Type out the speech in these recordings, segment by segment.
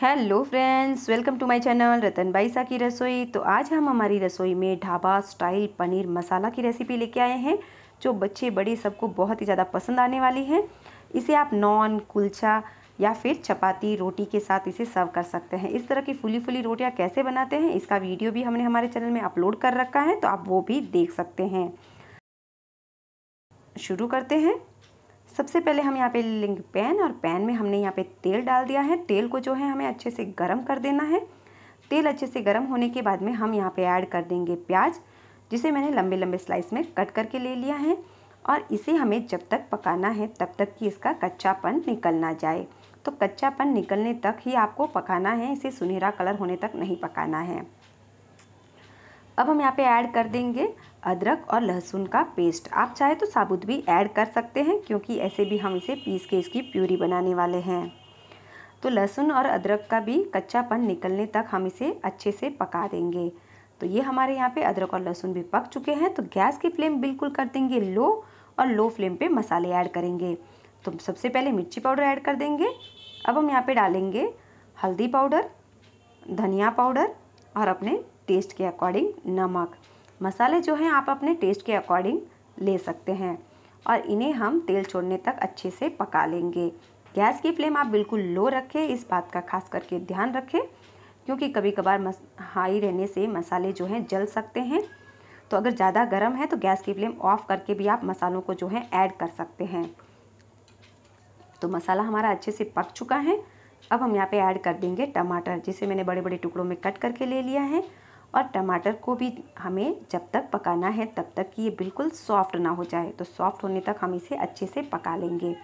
hello friends welcome to my channel Ratan Baisa की रसोई तो आज हम हमारी रसोई में ढाबा स्टाइल पनीर मसाला की रेसिपी लेके आए हैं जो बच्चे बड़े सबको बहुत ही ज़्यादा पसंद आने वाली है इसे आप नॉन कुलचा या फिर चपाती रोटी के साथ इसे सर्व कर सकते हैं इस तरह की फुली फुली रोटियाँ कैसे बनाते हैं इसका वीडियो भी हमने हमारे चैनल में अपलोड कर रखा है तो आप वो भी देख सकते हैं शुरू करते हैं सबसे पहले हम यहाँ पे लेंगे पैन और पैन में हमने यहाँ पे तेल डाल दिया है तेल को जो है हमें अच्छे से गर्म कर देना है तेल अच्छे से गर्म होने के बाद में हम यहाँ पे ऐड कर देंगे प्याज जिसे मैंने लंबे लंबे स्लाइस में कट करके ले लिया है और इसे हमें जब तक पकाना है तब तक कि इसका कच्चापन निकल ना जाए तो कच्चापन निकलने तक ही आपको पकाना है इसे सुनहरा कलर होने तक नहीं पकाना है अब हम यहाँ पे ऐड कर देंगे अदरक और लहसुन का पेस्ट आप चाहे तो साबुत भी ऐड कर सकते हैं क्योंकि ऐसे भी हम इसे पीस के इसकी प्यूरी बनाने वाले हैं तो लहसुन और अदरक का भी कच्चापन निकलने तक हम इसे अच्छे से पका देंगे तो ये हमारे यहाँ पे अदरक और लहसुन भी पक चुके हैं तो गैस की फ्लेम बिल्कुल कर देंगे लो और लो फ्लेम पर मसाले ऐड करेंगे तो सबसे पहले मिर्ची पाउडर ऐड कर देंगे अब हम यहाँ पर डालेंगे हल्दी पाउडर धनिया पाउडर और अपने टेस्ट के अकॉर्डिंग नमक मसाले जो हैं आप अपने टेस्ट के अकॉर्डिंग ले सकते हैं और इन्हें हम तेल छोड़ने तक अच्छे से पका लेंगे गैस की फ्लेम आप बिल्कुल लो रखें इस बात का खास करके ध्यान रखें क्योंकि कभी कभार मस हाई रहने से मसाले जो हैं जल सकते हैं तो अगर ज़्यादा गर्म है तो गैस की फ्लेम ऑफ करके भी आप मसालों को जो है ऐड कर सकते हैं तो मसाला हमारा अच्छे से पक चुका है अब हम यहाँ पे ऐड कर देंगे टमाटर जिसे मैंने बड़े बड़े टुकड़ों में कट करके ले लिया है और टमाटर को भी हमें जब तक पकाना है तब तक कि ये बिल्कुल सॉफ्ट ना हो जाए तो सॉफ्ट होने तक हम इसे अच्छे से पका लेंगे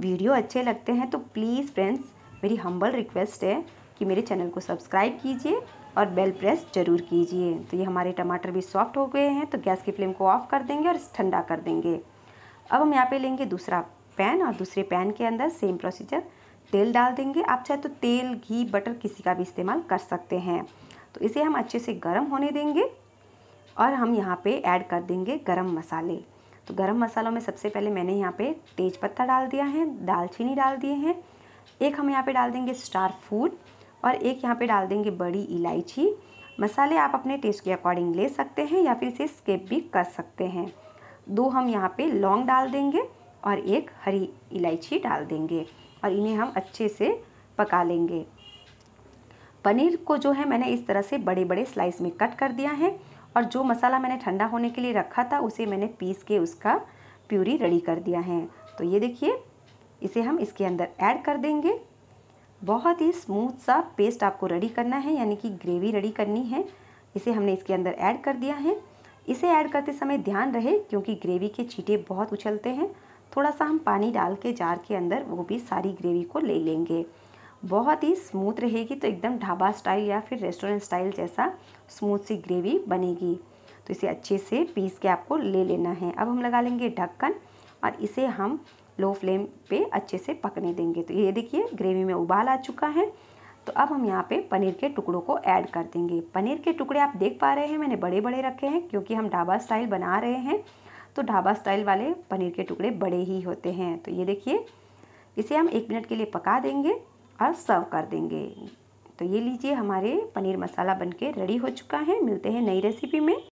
वीडियो अच्छे लगते हैं तो प्लीज़ फ्रेंड्स मेरी हम्बल रिक्वेस्ट है कि मेरे चैनल को सब्सक्राइब कीजिए और बेल प्रेस जरूर कीजिए तो ये हमारे टमाटर भी सॉफ्ट हो गए हैं तो गैस की फ्लेम को ऑफ़ कर देंगे और ठंडा कर देंगे अब हम यहाँ पे लेंगे दूसरा पैन और दूसरे पैन के अंदर सेम प्रोसीजर तेल डाल देंगे आप चाहे तो तेल घी बटर किसी का भी इस्तेमाल कर सकते हैं तो इसे हम अच्छे से गर्म होने देंगे और हम यहाँ पे ऐड कर देंगे गरम मसाले तो गरम मसालों में सबसे पहले मैंने यहाँ पे तेज पत्ता डाल दिया है दालचीनी डाल दिए हैं एक हम यहाँ पे डाल देंगे स्टार फूड और एक यहाँ पे डाल देंगे बड़ी इलायची मसाले आप अपने टेस्ट के अकॉर्डिंग ले सकते हैं या फिर इसे स्केप भी कर सकते हैं दो हम यहाँ पर लौंग डाल देंगे और एक हरी इलायची डाल देंगे और इन्हें हम अच्छे से पका लेंगे पनीर को जो है मैंने इस तरह से बड़े बड़े स्लाइस में कट कर दिया है और जो मसाला मैंने ठंडा होने के लिए रखा था उसे मैंने पीस के उसका प्यूरी रेडी कर दिया है तो ये देखिए इसे हम इसके अंदर ऐड कर देंगे बहुत ही स्मूथ सा पेस्ट आपको रेडी करना है यानी कि ग्रेवी रेडी करनी है इसे हमने इसके अंदर ऐड कर दिया है इसे ऐड करते समय ध्यान रहे क्योंकि ग्रेवी के छीटे बहुत उछलते हैं थोड़ा सा हम पानी डाल के जार के अंदर वो भी सारी ग्रेवी को ले लेंगे बहुत ही स्मूथ रहेगी तो एकदम ढाबा स्टाइल या फिर रेस्टोरेंट स्टाइल जैसा स्मूथ सी ग्रेवी बनेगी तो इसे अच्छे से पीस के आपको ले लेना है अब हम लगा लेंगे ढक्कन और इसे हम लो फ्लेम पे अच्छे से पकने देंगे तो ये देखिए ग्रेवी में उबाल आ चुका है तो अब हम यहाँ पे पनीर के टुकड़ों को ऐड कर देंगे पनीर के टुकड़े आप देख पा रहे हैं मैंने बड़े बड़े रखे हैं क्योंकि हम ढाबा स्टाइल बना रहे हैं तो ढाबा स्टाइल वाले पनीर के टुकड़े बड़े ही होते हैं तो ये देखिए इसे हम एक मिनट के लिए पका देंगे और सर्व कर देंगे तो ये लीजिए हमारे पनीर मसाला बनके रेडी हो चुका है मिलते हैं नई रेसिपी में